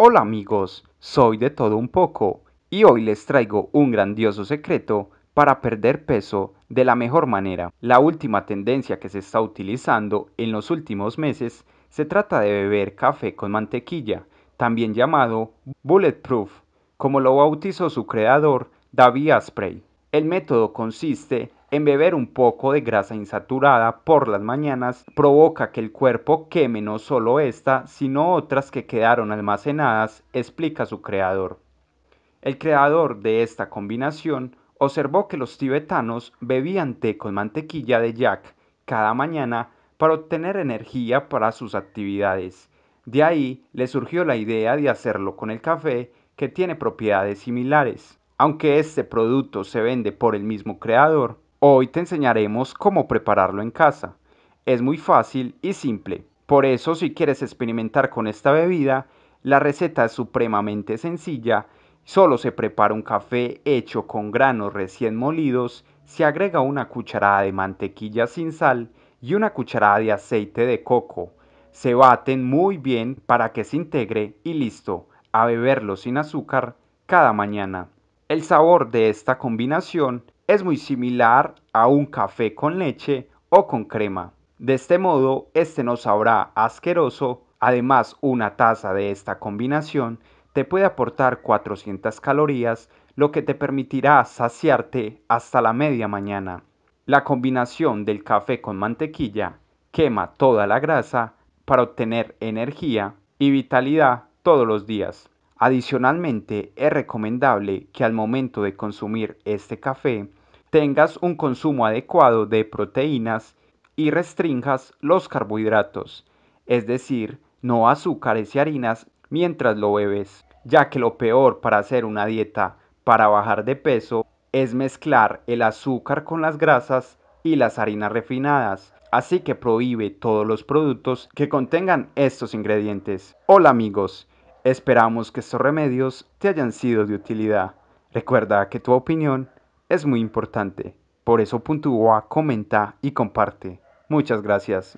Hola amigos, soy de todo un poco y hoy les traigo un grandioso secreto para perder peso de la mejor manera. La última tendencia que se está utilizando en los últimos meses se trata de beber café con mantequilla, también llamado bulletproof, como lo bautizó su creador David Asprey. El método consiste beber un poco de grasa insaturada por las mañanas provoca que el cuerpo queme no solo esta, sino otras que quedaron almacenadas, explica su creador. El creador de esta combinación observó que los tibetanos bebían té con mantequilla de yak cada mañana para obtener energía para sus actividades. De ahí le surgió la idea de hacerlo con el café, que tiene propiedades similares. Aunque este producto se vende por el mismo creador, Hoy te enseñaremos cómo prepararlo en casa. Es muy fácil y simple. Por eso si quieres experimentar con esta bebida, la receta es supremamente sencilla. Solo se prepara un café hecho con granos recién molidos, se agrega una cucharada de mantequilla sin sal y una cucharada de aceite de coco. Se baten muy bien para que se integre y listo, a beberlo sin azúcar cada mañana. El sabor de esta combinación es muy similar a un café con leche o con crema. De este modo, este no sabrá asqueroso. Además, una taza de esta combinación te puede aportar 400 calorías, lo que te permitirá saciarte hasta la media mañana. La combinación del café con mantequilla quema toda la grasa para obtener energía y vitalidad todos los días. Adicionalmente, es recomendable que al momento de consumir este café tengas un consumo adecuado de proteínas y restringas los carbohidratos, es decir, no azúcares y harinas mientras lo bebes, ya que lo peor para hacer una dieta para bajar de peso es mezclar el azúcar con las grasas y las harinas refinadas, así que prohíbe todos los productos que contengan estos ingredientes. Hola amigos, esperamos que estos remedios te hayan sido de utilidad. Recuerda que tu opinión es muy importante. Por eso puntúa, comenta y comparte. Muchas gracias.